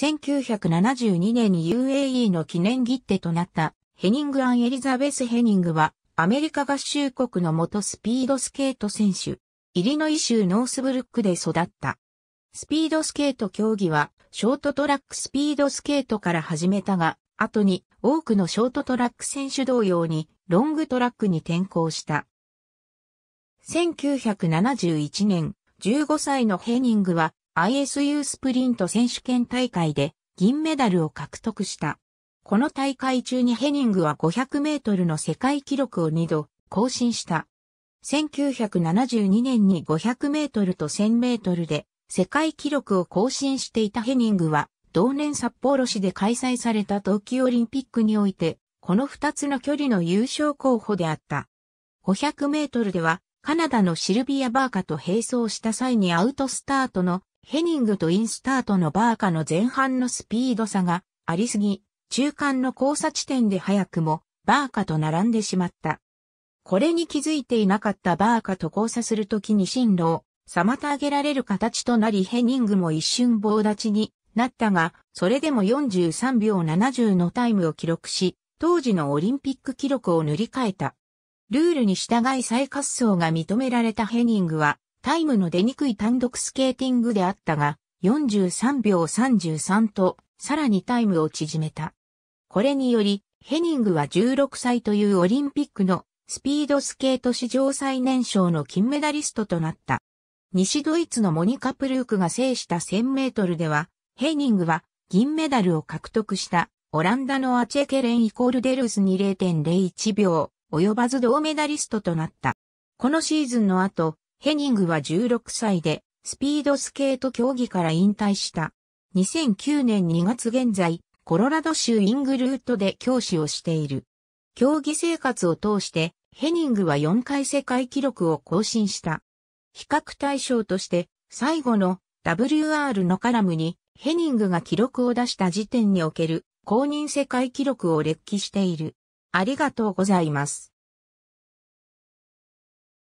1972年に UAE の記念切手となったヘニング・アン・エリザベス・ヘニングはアメリカ合衆国の元スピードスケート選手、イリノイ州ノースブルックで育った。スピードスケート競技はショートトラックスピードスケートから始めたが、後に多くのショートトラック選手同様にロングトラックに転向した。1971年、15歳のヘニングは ISU スプリント選手権大会で銀メダルを獲得した。この大会中にヘニングは500メートルの世界記録を2度更新した。1972年に500メートルと1000メートルで世界記録を更新していたヘニングは同年札幌市で開催された冬季オリンピックにおいてこの2つの距離の優勝候補であった。500メートルではカナダのシルビア・バーカと並走した際にアウトスタートのヘニングとインスタートのバーカの前半のスピード差がありすぎ、中間の交差地点で早くもバーカと並んでしまった。これに気づいていなかったバーカと交差するときに進路を妨げられる形となりヘニングも一瞬棒立ちになったが、それでも43秒70のタイムを記録し、当時のオリンピック記録を塗り替えた。ルールに従い再滑走が認められたヘニングは、タイムの出にくい単独スケーティングであったが、43秒33と、さらにタイムを縮めた。これにより、ヘニングは16歳というオリンピックのスピードスケート史上最年少の金メダリストとなった。西ドイツのモニカ・プルークが制した1000メートルでは、ヘニングは銀メダルを獲得したオランダのアチェケレンイコールデルスに0.01秒及ばず銅メダリストとなった。このシーズンの後、ヘニングは16歳で、スピードスケート競技から引退した。2009年2月現在、コロラド州イングルートで教師をしている。競技生活を通して、ヘニングは4回世界記録を更新した。比較対象として、最後の WR のカラムに、ヘニングが記録を出した時点における公認世界記録を列記している。ありがとうございます。